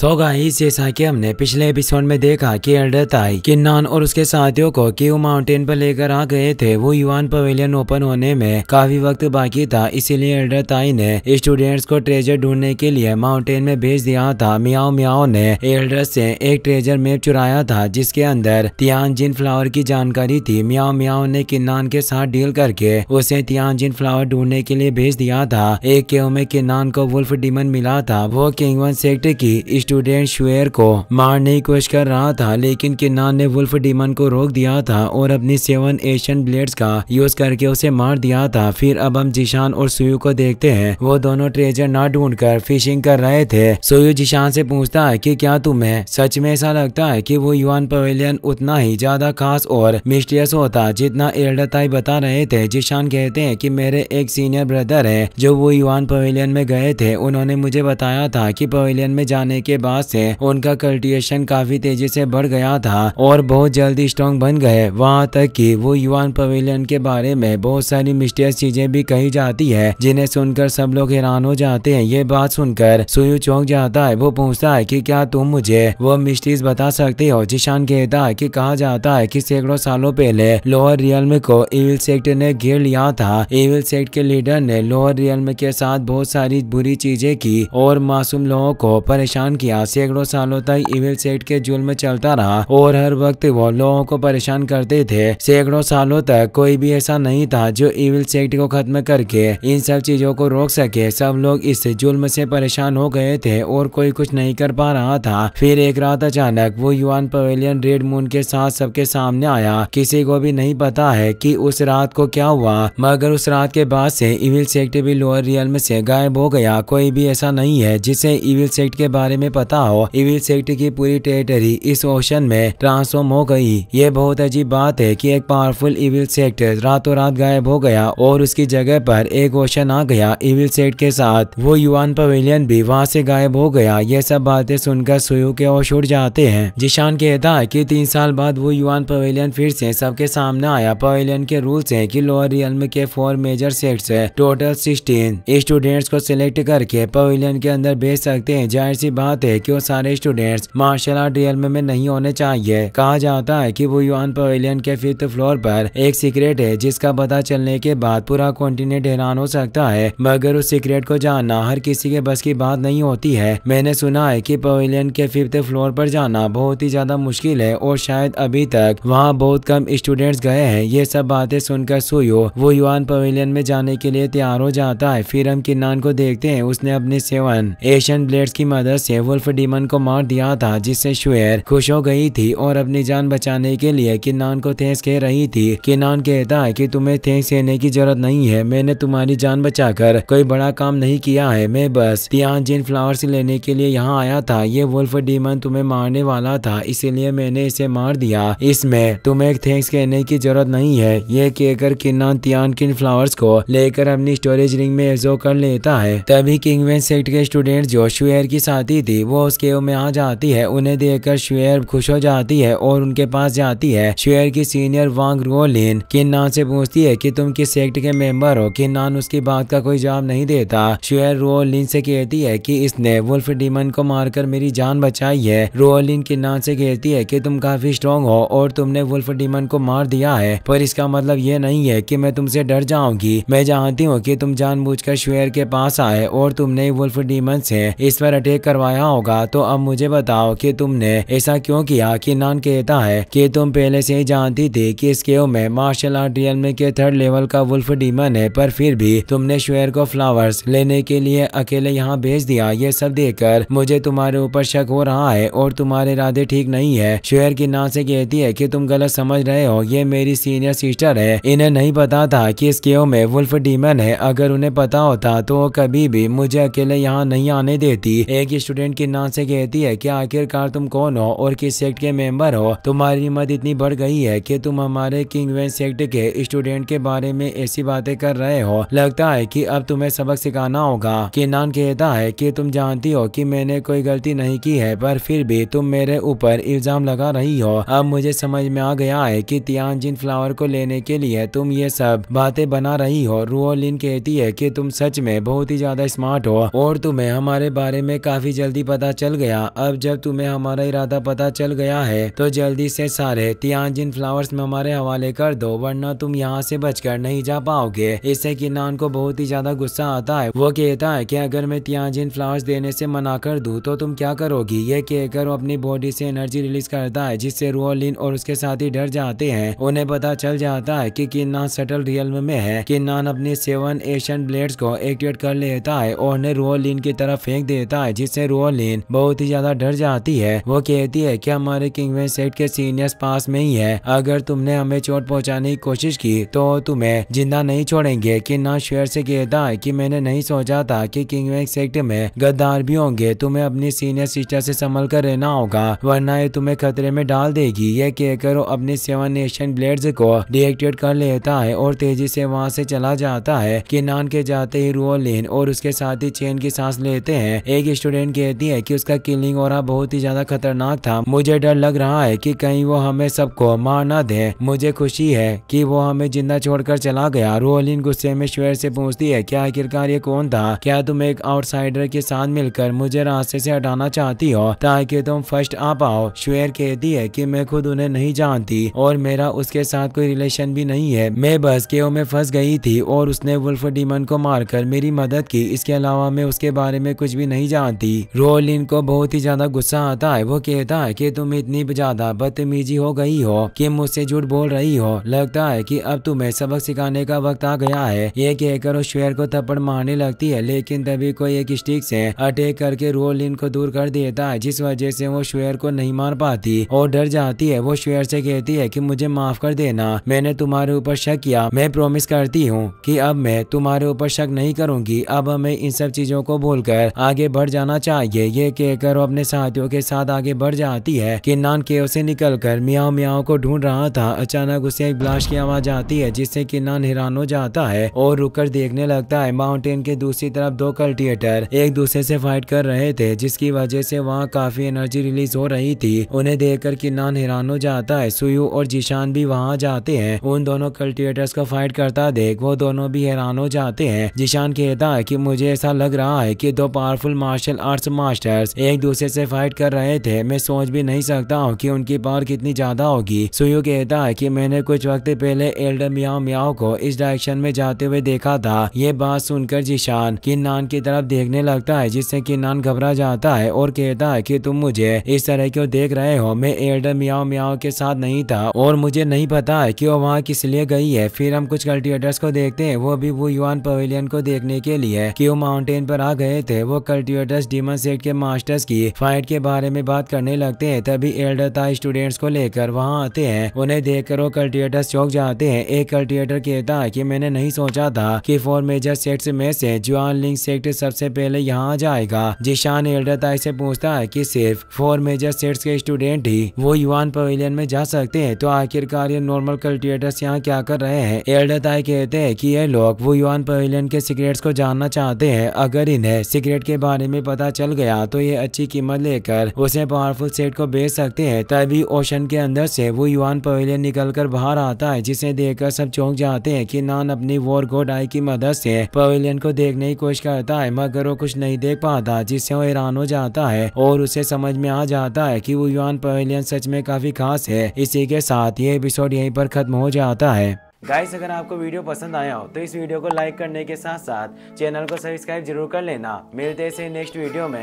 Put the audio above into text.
so guys जैसा कि हमने पिछले एपिसोड में देखा कि एल्डर ताई किन्नान और उसके साथियों को क्यू माउंटेन पर लेकर आ गए थे वो युवान पवेलियन ओपन होने में काफी वक्त बाकी था इसीलिए एल्डर आई ने स्टूडेंट्स को ट्रेजर ढूंढने के लिए माउंटेन में भेज दिया था मियाओ मियाओ ने एल्डर से एक ट्रेजर मैप चुराया था जिसके अंदर तियान जिन फ्लावर की जानकारी थी मियाओ मियाओ ने किन्नान के साथ डील करके उसे तियान जिन फ्लावर ढूंढने के लिए भेज दिया था एक केव में किन्नान को वुल्फ डिमन मिला था वो किंगवन सेक्ट की स्टूडेंट श्वेर को मारने की कोशिश कर रहा था लेकिन किन्नान ने वुल्फ डीमन को रोक दिया था और अपनी सेवन एशियन ब्लेड्स का यूज करके उसे मार दिया था फिर अब हम जिशान और सुयू को देखते हैं वो दोनों ट्रेजर ना ढूंढ कर फिशिंग कर रहे थे सुयू जिशान से पूछता है कि क्या तुम्हें सच में ऐसा लगता है कि वो युवान पवेलियन उतना ही ज्यादा खास और मिस्टियस होता जितना एल्डाई बता रहे थे जिशान कहते हैं कि मेरे एक सीनियर ब्रदर है जो वो युवान पवेलियन में गए थे उन्होंने मुझे बताया था कि पवेलियन में जाने के बाद से उनका कल्टिवेशन काफी तेजी से बढ़ गया था और बहुत जल्दी स्ट्रॉन्ग बन गए वहाँ तक कि वो युवान पवेलियन के बारे में बहुत सारी मिस्टेस चीजें भी कही जाती है जिन्हें सुनकर सब लोग हैरान हो जाते हैं ये बात सुनकर सुयु चौंक जाता है वो पूछता है कि क्या तुम मुझे वो मिस्ट्रीज बता सकते हो जिशान कहता है कि कहा जाता है कि सैकड़ों सालों पहले लोअर में को इविल सेक्ट ने घेर लिया था इविल सेक्ट के लीडर ने लोअर में के साथ बहुत सारी बुरी चीजें की और मासूम लोगों को परेशान किया किया सैकड़ों सालों तक इविल सेट के जुल्म चलता रहा और हर वक्त वो लोगों को परेशान करते थे सैकड़ों सालों तक कोई भी ऐसा नहीं था जो इविल सेट को खत्म करके इन सब चीजों को रोक सके सब लोग इस जुल्म से परेशान हो गए थे और कोई कुछ नहीं कर पा रहा था फिर एक रात अचानक वो युवान पवेलियन रेड मून के साथ सबके सामने आया किसी को भी नहीं पता है कि उस रात को क्या हुआ मगर उस रात के बाद से इविल सेक्ट भी लोअर रियल में से गायब हो गया कोई भी ऐसा नहीं है जिसे इविल सेक्ट के बारे में पता हो इविल सेक्ट की पूरी टेरिटरी इस ओशन में ट्रांसफॉर्म हो गई ये बहुत अजीब बात है कि एक पावरफुल इविल सेक्ट रातों रात गायब हो गया और उसकी जगह पर एक ओशन आ गया इविल सेट के साथ वो युवान पवेलियन भी वहाँ से गायब हो गया ये सब बातें सुनकर सुयू के और छुट जाते हैं जिशान कहता है की तीन साल बाद वो युवान पवेलियन फिर से सबके सामने आया पवेलियन के रूल्स है की लोअर रियल के फोर मेजर सेट है टोटल सिक्सटीन स्टूडेंट्स को सिलेक्ट करके पवेलियन के अंदर भेज सकते हैं जाहिर सी बात बताते कि वो सारे स्टूडेंट्स मार्शल आर्ट रियल में नहीं होने चाहिए कहा जाता है कि वो युवान पवेलियन के फिफ्थ फ्लोर पर एक सीक्रेट है जिसका पता चलने के बाद पूरा कॉन्टिनेंट हैरान हो सकता है मगर उस सीक्रेट को जानना हर किसी के बस की बात नहीं होती है मैंने सुना है की पवेलियन के फिफ्थ फ्लोर पर जाना बहुत ही ज्यादा मुश्किल है और शायद अभी तक वहाँ बहुत कम स्टूडेंट्स गए हैं ये सब बातें सुनकर सुयो वो युवान पवेलियन में जाने के लिए तैयार हो जाता है फिर हम किन्नान को देखते हैं उसने अपने सेवन एशियन ब्लेड्स की मदद से वुल्फ डीमन को मार दिया था जिससे शुएर खुश हो गई थी और अपनी जान बचाने के लिए किन्नान को थेस कह रही थी किन्नान कहता है कि तुम्हें थेस कहने की जरूरत नहीं है मैंने तुम्हारी जान बचाकर कोई बड़ा काम नहीं किया है मैं बस तियान जिन फ्लावर्स लेने के लिए यहाँ आया था ये वुल्फ डीमन तुम्हें मारने वाला था इसीलिए मैंने इसे मार दिया इसमें तुम्हें थैंक्स कहने की जरूरत नहीं है ये कहकर किन्नान तियान किन फ्लावर्स को लेकर अपनी स्टोरेज रिंग में एजो कर लेता है तभी किंगवेन सेक्ट के स्टूडेंट जो शुहर की साथी थी थी वो उसके में आ जाती है उन्हें देखकर शुयर खुश हो जाती है और उनके पास जाती है शुयर की सीनियर वांग रोलिन किन्नान से पूछती है कि तुम किस सेक्ट के मेंबर हो किन्नान उसकी बात का कोई जवाब नहीं देता शुयर रोलिन से कहती है कि इसने वुल्फ डीमन को मारकर मेरी जान बचाई है रोलिन किन्नान से कहती है कि तुम काफी स्ट्रांग हो और तुमने वुल्फ डीमन को मार दिया है पर इसका मतलब ये नहीं है कि मैं तुमसे डर जाऊंगी मैं जानती हूँ कि तुम जानबूझकर बुझ के पास आए और तुमने वुल्फ डीमन से इस पर अटैक करवाया होगा तो अब मुझे बताओ कि तुमने ऐसा क्यों किया कि नान कहता है कि तुम पहले से ही जानती थी कि इस केव में मार्शल आर्ट रियल के थर्ड लेवल का वुल्फ डीमन है पर फिर भी तुमने श्वेर को फ्लावर्स लेने के लिए अकेले यहाँ भेज दिया ये सब देख मुझे तुम्हारे ऊपर शक हो रहा है और तुम्हारे इरादे ठीक नहीं है श्वेर की ना से कहती है की तुम गलत समझ रहे हो ये मेरी सीनियर सिस्टर है इन्हें नहीं पता था कि इस केव में वुल्फ डीमन है अगर उन्हें पता होता तो वो कभी भी मुझे अकेले यहाँ नहीं आने देती एक स्टूडेंट उनके नान से कहती है कि आखिरकार तुम कौन हो और किस सेक्ट के मेंबर हो तुम्हारी हिम्मत इतनी बढ़ गई है कि तुम हमारे किंग वेन सेक्ट के स्टूडेंट के बारे में ऐसी बातें कर रहे हो लगता है कि अब तुम्हें सबक सिखाना होगा कि नान कहता है कि तुम जानती हो कि मैंने कोई गलती नहीं की है पर फिर भी तुम मेरे ऊपर इल्जाम लगा रही हो अब मुझे समझ में आ गया है की तियान जिन फ्लावर को लेने के लिए तुम ये सब बातें बना रही हो रूओलिन कहती है की तुम सच में बहुत ही ज्यादा स्मार्ट हो और तुम्हें हमारे बारे में काफी जल्दी पता चल गया अब जब तुम्हें हमारा इरादा पता चल गया है तो जल्दी से सारे तियाजिन फ्लावर्स में हमारे हवाले कर दो वरना तुम यहाँ से बचकर नहीं जा पाओगे इससे किनान को बहुत ही ज्यादा गुस्सा आता है वो कहता है की अगर मैं तियाजिन फ्लावर्स देने से मना कर दूँ तो तुम क्या करोगी ये कहकर वो अपनी बॉडी से एनर्जी रिलीज करता है जिससे रोलिन और उसके साथी डर जाते हैं उन्हें पता चल जाता है की किन्नान सटल रियल में है किन्नान अपने सेवन एशियन ब्लेड्स को एक्टिवेट कर लेता है और उन्हें रोलिन की तरफ फेंक देता है जिससे रोलिन एवलिन बहुत ही ज्यादा डर जाती है वो कहती है कि हमारे किंग सेट के सीनियर्स पास में ही है अगर तुमने हमें चोट पहुंचाने की कोशिश की तो तुम्हें जिंदा नहीं छोड़ेंगे किन्ना शेर से कहता है कि मैंने नहीं सोचा था कि किंग सेक्ट में गद्दार भी होंगे तुम्हें अपनी सीनियर सिस्टर से संभल कर रहना होगा वरना ये तुम्हें खतरे में डाल देगी ये कहकर वो अपने सेवन नेशन ब्लेड को डिएक्टिवेट कर लेता है और तेजी से वहाँ से चला जाता है किनान के जाते ही रोलिन और उसके साथ ही चेन की सांस लेते हैं एक स्टूडेंट कहती नहीं है कि उसका किलिंग होना बहुत ही ज्यादा खतरनाक था मुझे डर लग रहा है कि कहीं वो हमें सबको मार ना दे मुझे खुशी है कि वो हमें जिंदा छोड़कर चला गया रोहलिन गुस्से में श्वेर से पूछती है क्या आखिरकार ये कौन था क्या तुम एक आउटसाइडर के साथ मिलकर मुझे रास्ते से हटाना चाहती हो ताकि तुम फर्स्ट आ पाओ श्वेर कहती है की मैं खुद उन्हें नहीं जानती और मेरा उसके साथ कोई रिलेशन भी नहीं है मैं बस के में फंस गई थी और उसने वुल्फ डीमन को मारकर मेरी मदद की इसके अलावा मैं उसके बारे में कुछ भी नहीं जानती रोह कोलिन को बहुत ही ज्यादा गुस्सा आता है वो कहता है कि तुम इतनी ज्यादा बदतमीजी हो गई हो कि मुझसे झूठ बोल रही हो लगता है कि अब तुम्हें सबक सिखाने का वक्त आ गया है ये कहकर वो शेर को थप्पड़ मारने लगती है लेकिन तभी कोई एक स्टिक से अटैक करके रोलिन को दूर कर देता है जिस वजह से वो शेर को नहीं मार पाती और डर जाती है वो शेर से कहती है कि मुझे माफ कर देना मैंने तुम्हारे ऊपर शक किया मैं प्रोमिस करती हूँ कि अब मैं तुम्हारे ऊपर शक नहीं करूंगी अब हमें इन सब चीजों को भूल आगे बढ़ जाना चाहिए आएंगे ये कहकर वो अपने साथियों के साथ आगे बढ़ जाती है नान के उसे निकल कर मियाओ मियाओ को ढूंढ रहा था अचानक उसे एक ब्लास्ट की आवाज आती है जिससे नान हैरान हो जाता है और रुककर देखने लगता है माउंटेन के दूसरी तरफ दो कल्टिएटर एक दूसरे से फाइट कर रहे थे जिसकी वजह से वहाँ काफी एनर्जी रिलीज हो रही थी उन्हें देख कर किन्नान हैरान हो जाता है सुयू और जिशान भी वहाँ जाते हैं उन दोनों कल्टिएटर्स को फाइट करता देख वो दोनों भी हैरान हो जाते हैं जिशान कहता है की मुझे ऐसा लग रहा है की दो पावरफुल मार्शल आर्ट्स मास्टर्स एक दूसरे से फाइट कर रहे थे मैं सोच भी नहीं सकता हूँ कि उनकी पावर कितनी ज्यादा होगी सुयू कहता है कि मैंने कुछ वक्त पहले एल्डर म्याओ म्याओ को इस डायरेक्शन में जाते हुए देखा था ये बात सुनकर जिशान किन्नान की तरफ देखने लगता है जिससे किन्नान घबरा जाता है और कहता है कि तुम मुझे इस तरह क्यों देख रहे हो मैं एल्डर म्याओ म्याओ के साथ नहीं था और मुझे नहीं पता है कि वो वहाँ किस लिए गई है फिर हम कुछ कल्टिवेटर्स को देखते है वो भी वो युवान पवेलियन को देखने के लिए की वो माउंटेन पर आ गए थे वो कल्टिवेटर्स डीमन से फाइट के मास्टर्स की फाइट के बारे में बात करने लगते हैं तभी एल्डर था स्टूडेंट्स को लेकर वहाँ आते हैं उन्हें देख कर वो कल्टिएटर्स चौक जाते हैं एक कल्टिएटर कहता है की मैंने नहीं सोचा था की फोर मेजर सेक्ट में से जुआन लिंग सेक्ट सबसे पहले यहाँ जाएगा जिशान एल्डर था इसे पूछता है की सिर्फ फोर मेजर सेट्स के स्टूडेंट ही वो युवान पवेलियन में जा सकते हैं तो आखिरकार ये नॉर्मल कल्टिएटर्स यहाँ क्या कर रहे हैं एल्डर ताई कहते हैं कि ये लोग वो युवान पवेलियन के सीक्रेट्स को जानना चाहते हैं अगर इन्हें सीक्रेट के बारे में पता चल गया गया तो ये अच्छी कीमत लेकर उसे पावरफुल सेट को बेच सकते हैं तभी ओशन के अंदर से वो युवान पवेलियन निकल कर बाहर आता है जिसे देखकर सब चौंक जाते हैं कि नान अपनी वॉर गोड आई की मदद से पवेलियन को देखने की कोशिश करता है मगर वो कुछ नहीं देख पाता जिससे वो हैरान हो जाता है और उसे समझ में आ जाता है कि वो युवान पवेलियन सच में काफी खास है इसी के साथ ये एपिसोड यहीं पर खत्म हो जाता है गाइस अगर आपको वीडियो पसंद आया हो तो इस वीडियो को लाइक करने के साथ साथ चैनल को सब्सक्राइब जरूर कर लेना मिलते हैं नेक्स्ट वीडियो में